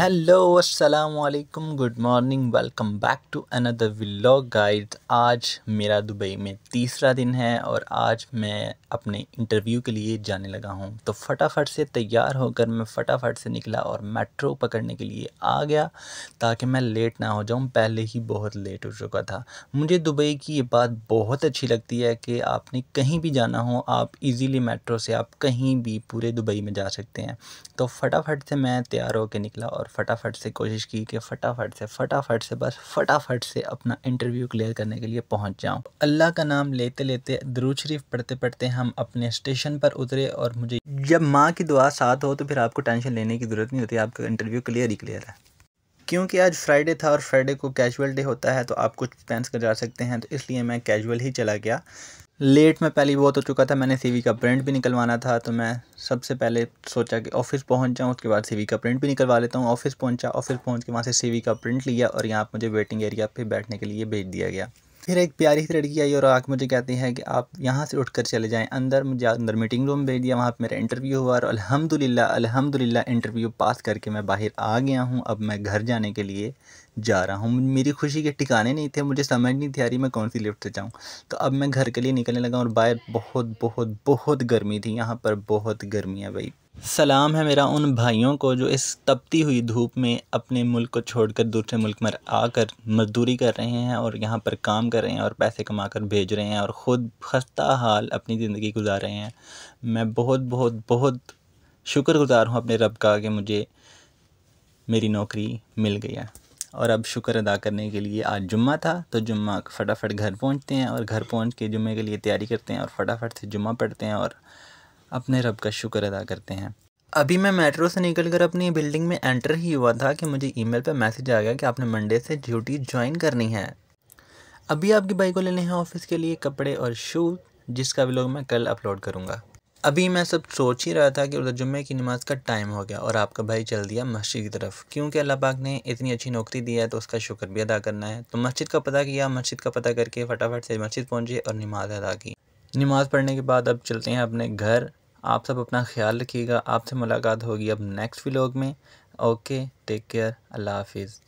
hello अस्सलाम वालेकुम good morning welcome back to another vlog guide आज मेरा दुबई में तीसरा दिन है और आज मैं अपने इंटरव्यू के लिए जाने लगा हूँ तो फटाफट से तैयार होकर मैं फटाफट से निकला और मेट्रो पकड़ने के लिए आ गया ताकि मैं लेट ना हो जाऊँ पहले ही बहुत लेट हो चुका था मुझे दुबई की ये बात बहुत अच्छी लगती है कि आपने कहीं भी जाना हो आप ईज़िली मेट्रो से आप कहीं भी पूरे दुबई में जा सकते हैं तो फटाफट से मैं तैयार होकर निकला और फटाफट से कोशिश की कि फटाफट से फटाफट से बस फटाफट से अपना इंटरव्यू क्लियर करने के लिए पहुंच जाऊं अल्लाह का नाम लेते लेते दरूद शरीफ पढ़ते पढ़ते हम अपने स्टेशन पर उतरे और मुझे जब माँ की दुआ साथ हो तो फिर आपको टेंशन लेने की ज़रूरत नहीं होती आपका इंटरव्यू क्लियर ही क्लियर है क्योंकि आज फ्राइडे था और फ्राइडे को कैजुअल डे होता है तो आप कुछ प्लान्स कर जा सकते हैं तो इसलिए मैं कैजुअल ही चला गया लेट में पहले बहुत हो चुका था मैंने सीवी का प्रिंट भी निकलवाना था तो मैं सबसे पहले सोचा कि ऑफिस पहुंच जाऊं उसके बाद सीवी का प्रिंट भी निकलवा लेता हूं ऑफिस पहुंचा ऑफिस पहुंच के वहाँ से सीवी का प्रिंट लिया और यहाँ मुझे वेटिंग एरिया पे बैठने के लिए भेज दिया गया फिर एक प्यारी सी लड़की आई और आके मुझे कहती है कि आप यहाँ से उठकर चले जाएं अंदर मुझे अंदर मीटिंग रूम भेज दिया वहाँ पर मेरा इंटरव्यू हुआ और अल्हम्दुलिल्लाह अल्हम्दुलिल्लाह इंटरव्यू पास करके मैं बाहर आ गया हूँ अब मैं घर जाने के लिए जा रहा हूँ मेरी खुशी के ठिकाने नहीं थे मुझे समझ नहीं थी आ रही मैं कौन सी लिफ्ट से जाऊँ तो अब मैं घर के लिए निकलने लगा और बाहर बहुत बहुत बहुत गर्मी थी यहाँ पर बहुत गर्मी है भाई सलाम है मेरा उन भाइयों को जो इस तपती हुई धूप में अपने मुल्क को छोड़कर दूसरे मुल्क में आकर मजदूरी कर रहे हैं और यहाँ पर काम कर रहे हैं और पैसे कमा कर भेज रहे हैं और ख़ुद खस्ता हाल अपनी ज़िंदगी गुजार रहे हैं मैं बहुत बहुत बहुत शुक्रगुजार हूँ अपने रब का कि मुझे मेरी नौकरी मिल गई है और अब शुक्र अदा करने के लिए आज जुम्मा था तो जुम्मा फटाफट घर पहुँचते हैं और घर पहुँच के जुम्मे के लिए तैयारी करते हैं और फटाफट से जुम्मा पढ़ते हैं और अपने रब का शुक्र अदा करते हैं अभी मैं मेट्रो से निकलकर अपनी बिल्डिंग में एंटर ही हुआ था कि मुझे ईमेल पर मैसेज आ गया कि आपने मंडे से ड्यूटी ज्वाइन करनी है अभी आपकी बाइक को लेने हैं ऑफिस के लिए कपड़े और शूज़ जिसका भी लोग मैं कल अपलोड करूँगा अभी मैं सब सोच ही रहा था कि उधर जुम्मे की नमाज़ का टाइम हो गया और आपका भाई चल दिया मस्जिद की तरफ क्योंकि अल्लाह पाक ने इतनी अच्छी नौकरी दी है तो उसका शुक्र भी अदा करना है तो मस्जिद का पता किया मस्जिद का पता करके फटाफट से मस्जिद पहुँचे और नमाज़ अदा की नमाज़ पढ़ने के बाद अब चलते हैं अपने घर आप सब अपना ख्याल रखिएगा आपसे मुलाकात होगी अब नेक्स्ट व्लॉग में ओके टेक केयर अल्लाह हाफिज़